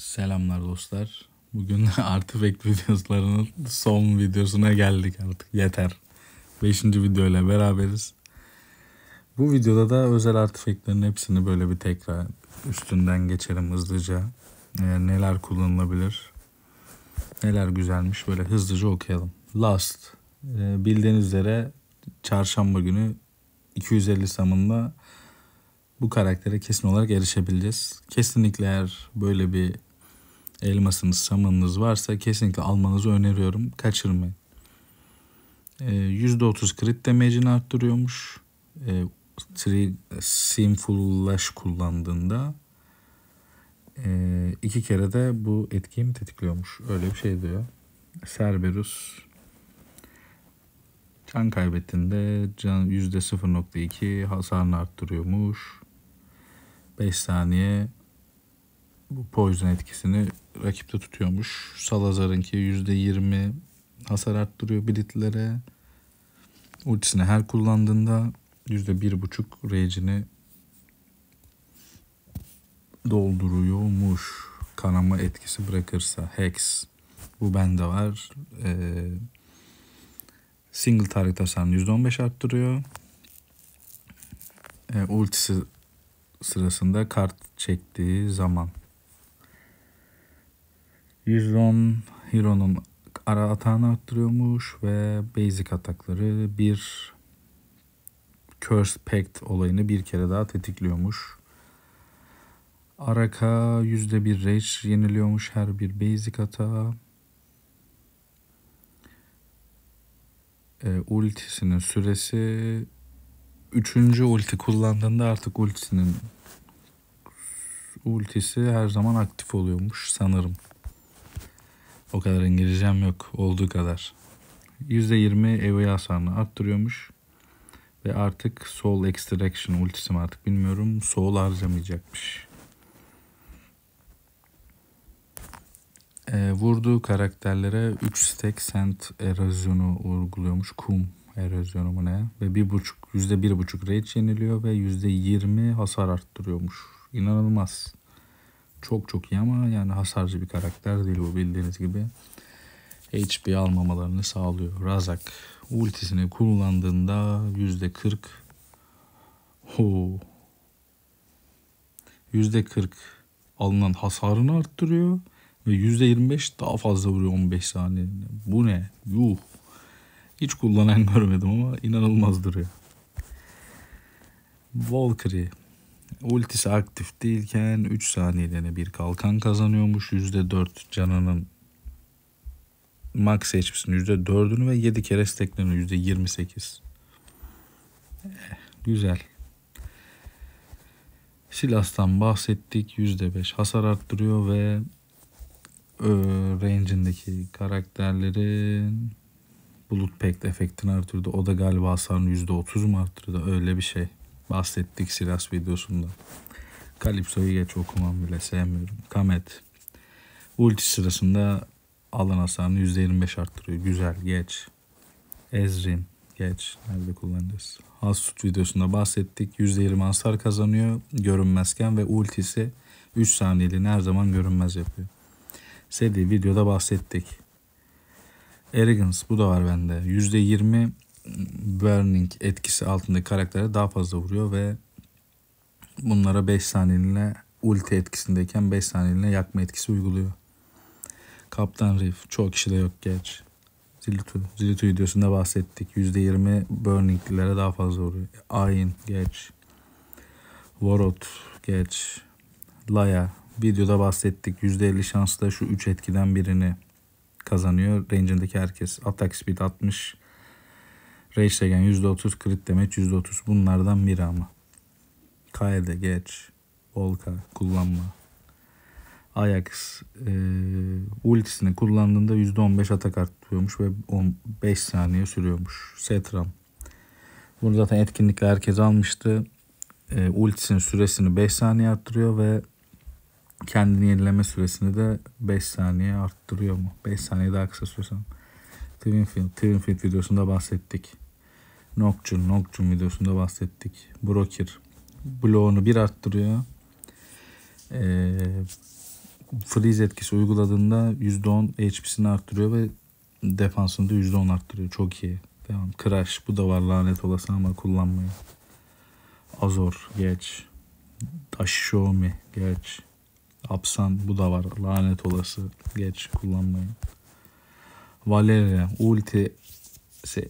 Selamlar dostlar. Bugün Artifact videolarının son videosuna geldik artık. Yeter. Beşinci video ile beraberiz. Bu videoda da özel artifactlerin hepsini böyle bir tekrar üstünden geçelim hızlıca. Ee, neler kullanılabilir? Neler güzelmiş böyle hızlıca okuyalım. Last. Ee, bildiğiniz üzere çarşamba günü 250 samında bu karaktere kesin olarak erişebileceğiz. Kesinlikle eğer böyle bir elmasınız, samanınız varsa kesinlikle almanızı öneriyorum. Kaçırmayın. E, ee, %30 crit damage'ini arttırıyormuş. E, ee, tri, Sinful Lash kullandığında e, iki kere de bu etkiyi mi tetikliyormuş? Öyle bir şey diyor. Cerberus Can kaybettiğinde can %0.2 hasarını arttırıyormuş. 5 saniye bu poison etkisini rakipte tutuyormuş. Salazar'ınki %20 hasar arttırıyor Blitz'lere. Ultisini her kullandığında %1.5 rage'ini dolduruyormuş. Kanama etkisi bırakırsa. Hex. Bu bende var. Ee, single target hasarını %15 arttırıyor. Ee, ultisi sırasında kart çektiği zaman 110 Hero'nun ara atağını arttırıyormuş ve basic atakları bir Curse Pact olayını bir kere daha tetikliyormuş. Araka %1 Rage yeniliyormuş her bir basic atağa. E, ultisinin süresi üçüncü ulti kullandığında artık ultisinin ultisi her zaman aktif oluyormuş sanırım. O kadar İngilizcem yok olduğu kadar. %20 EV hasarını arttırıyormuş. Ve artık Soul Extraction ultisi artık bilmiyorum. Soul harcamayacakmış. E, vurduğu karakterlere 3 stack sand erozyonu uyguluyormuş. Kum erozyonu mu ne? Ve bir 1.5 %1.5 rage yeniliyor ve %20 hasar arttırıyormuş. İnanılmaz çok çok iyi ama yani hasarcı bir karakter değil bu bildiğiniz gibi. HP almamalarını sağlıyor. Razak ultisini kullandığında yüzde %40 yüzde %40 alınan hasarını arttırıyor ve yüzde %25 daha fazla vuruyor 15 saniye. Bu ne? Yuh. Hiç kullanan görmedim ama inanılmaz duruyor. Valkyrie Ultisi aktif değilken 3 saniyeliğine bir kalkan kazanıyormuş. %4 canının max HP'sinin %4'ünü ve 7 kere stacklerini %28. Eh, güzel. Silas'tan bahsettik. %5 hasar arttırıyor ve e, range'indeki karakterlerin bulut pekt efektini arttırdı. O da galiba hasarını %30 mu arttırdı? Öyle bir şey. Bahsettik siras videosunda. Kalipso'yu geç okumam bile sevmiyorum. Kamet. Ulti sırasında alan hasarını %25 arttırıyor. Güzel geç. Ezrin geç. Nerede kullanacağız? Hasut videosunda bahsettik. %20 hasar kazanıyor görünmezken ve ultisi 3 saniyeliğine her zaman görünmez yapıyor. Sedi videoda bahsettik. Arrogance bu da var bende. %20 Burning etkisi altındaki karaktere daha fazla vuruyor ve bunlara 5 saniyeliğine ulti etkisindeyken 5 saniyeliğine yakma etkisi uyguluyor. Kaptan Reef çoğu kişi de yok geç. Zilitu. Zilitu videosunda bahsettik. %20 Burninglilere daha fazla vuruyor. Ayn geç. Warot geç. Laya videoda bahsettik. %50 şansla şu 3 etkiden birini kazanıyor. Range'indeki herkes. Attack speed 60. Reichstegen %30, Crit Damage %30. Bunlardan biri ama. Kaede geç. Volka kullanma. Ajax e, ultisini kullandığında %15 atak artıyormuş ve 15 saniye sürüyormuş. Setram. Bunu zaten etkinlikle herkes almıştı. E, ultisinin süresini 5 saniye arttırıyor ve kendini yenileme süresini de 5 saniye arttırıyor mu? 5 saniye daha kısa sürsem. Twin Fit, Twin Fit videosunda bahsettik. Nokcun, Nokcun videosunda bahsettik. Broker bloğunu bir arttırıyor. Ee, freeze etkisi uyguladığında %10 HP'sini arttırıyor ve defansını da %10 arttırıyor. Çok iyi. Tamam. Crash bu da var lanet olası ama kullanmayın. Azor geç. Dashomi geç. Apsan bu da var lanet olası geç kullanmayın. Valeria ultisi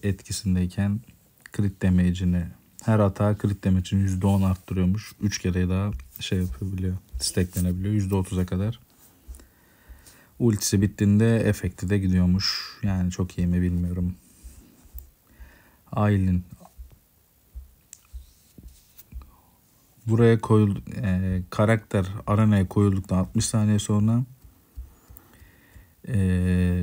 etkisindeyken crit damage'ini her hata crit damage'ini %10 arttırıyormuş. 3 kere daha şey yapabiliyor. Stacklenebiliyor. %30'a kadar. Ultisi bittiğinde efekti de gidiyormuş. Yani çok iyi mi bilmiyorum. Aylin buraya koyul e, karakter arenaya koyulduktan 60 saniye sonra eee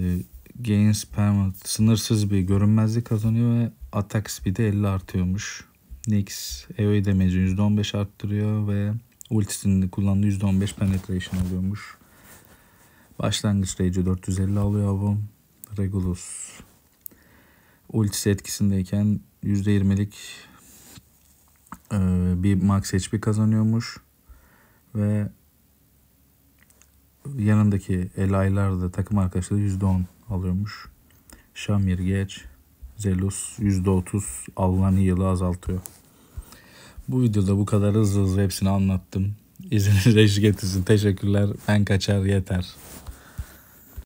Gains Permanent sınırsız bir görünmezlik kazanıyor ve atak speed'i 50 artıyormuş. Nix AoE damage'i %15 arttırıyor ve ultisini kullandığı %15 penetration alıyormuş. Başlangıç range'i 450 alıyor bu. Regulus ultisi etkisindeyken %20'lik e, bir max HP kazanıyormuş. Ve yanındaki Elaylar da takım arkadaşları %10 alıyormuş. Şamir Geç, Zelus %30 alınan yılı azaltıyor. Bu videoda bu kadar hızlı hızlı hepsini anlattım. İzniniz eşlik etsin. Teşekkürler. Ben kaçar yeter.